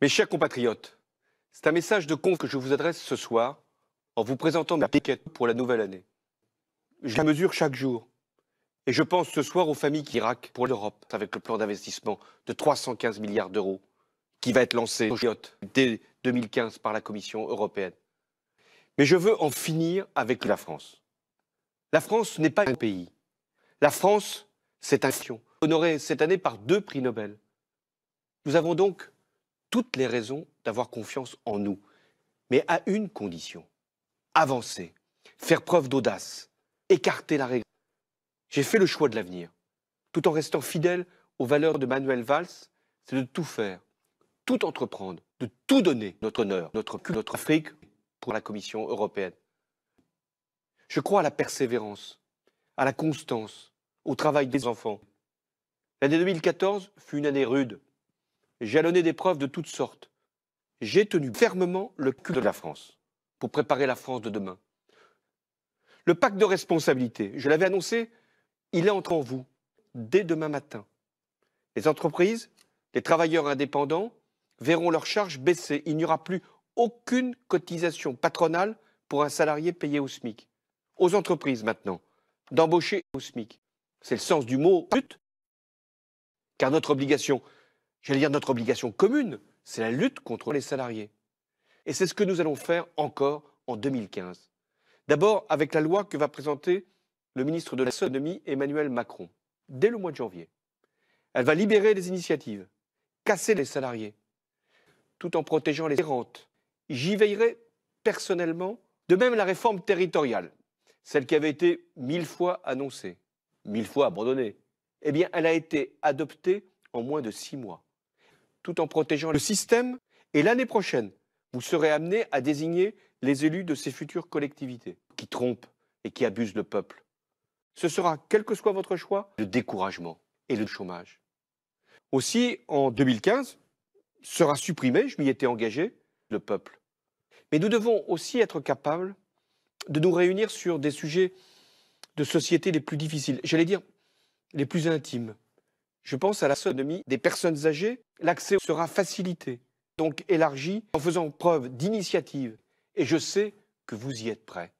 Mes chers compatriotes, c'est un message de confiance que je vous adresse ce soir en vous présentant ma piquette pour la nouvelle année. Je la mesure chaque jour. Et je pense ce soir aux familles qui raquent pour l'Europe avec le plan d'investissement de 315 milliards d'euros qui va être lancé dès 2015 par la Commission européenne. Mais je veux en finir avec la France. La France n'est pas un pays. La France, c'est un nation, honoré cette année par deux prix Nobel. Nous avons donc toutes les raisons d'avoir confiance en nous, mais à une condition avancer, faire preuve d'audace, écarter la règle. J'ai fait le choix de l'avenir, tout en restant fidèle aux valeurs de Manuel Valls, c'est de tout faire, tout entreprendre, de tout donner, notre honneur, notre cul, notre Afrique pour la Commission européenne. Je crois à la persévérance, à la constance, au travail des enfants. L'année 2014 fut une année rude, j'ai des preuves de toutes sortes, j'ai tenu fermement le cul de la France pour préparer la France de demain. Le pacte de responsabilité, je l'avais annoncé, il est entre en vous dès demain matin. Les entreprises, les travailleurs indépendants verront leurs charges baisser. Il n'y aura plus aucune cotisation patronale pour un salarié payé au SMIC. Aux entreprises maintenant, d'embaucher au SMIC. C'est le sens du mot put ». car notre obligation, j'allais dire notre obligation commune, c'est la lutte contre les salariés. Et c'est ce que nous allons faire encore en 2015. D'abord avec la loi que va présenter le ministre de l'économie Emmanuel Macron dès le mois de janvier. Elle va libérer les initiatives, casser les salariés, tout en protégeant les rentes. J'y veillerai personnellement, de même la réforme territoriale, celle qui avait été mille fois annoncée, mille fois abandonnée. Eh bien, elle a été adoptée en moins de six mois tout en protégeant le système. Et l'année prochaine, vous serez amené à désigner les élus de ces futures collectivités qui trompent et qui abusent le peuple. Ce sera, quel que soit votre choix, le découragement et le chômage. Aussi, en 2015, sera supprimé, je m'y étais engagé, le peuple. Mais nous devons aussi être capables de nous réunir sur des sujets de société les plus difficiles, j'allais dire les plus intimes, je pense à la sodomie des personnes âgées. L'accès sera facilité, donc élargi, en faisant preuve d'initiative. Et je sais que vous y êtes prêts.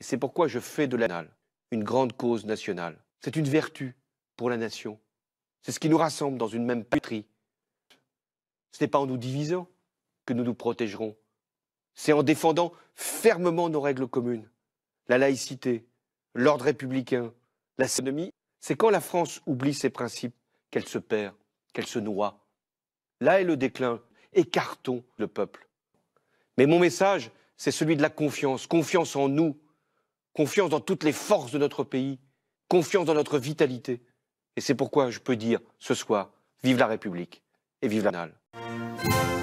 Et c'est pourquoi je fais de la l'anal une grande cause nationale. C'est une vertu pour la nation. C'est ce qui nous rassemble dans une même patrie. Ce n'est pas en nous divisant que nous nous protégerons. C'est en défendant fermement nos règles communes, la laïcité, l'ordre républicain, la c'est quand la France oublie ses principes qu'elle se perd, qu'elle se noie. Là est le déclin. Écartons le peuple. Mais mon message, c'est celui de la confiance. Confiance en nous, confiance dans toutes les forces de notre pays, confiance dans notre vitalité. Et c'est pourquoi je peux dire ce soir, vive la République et vive la NAL.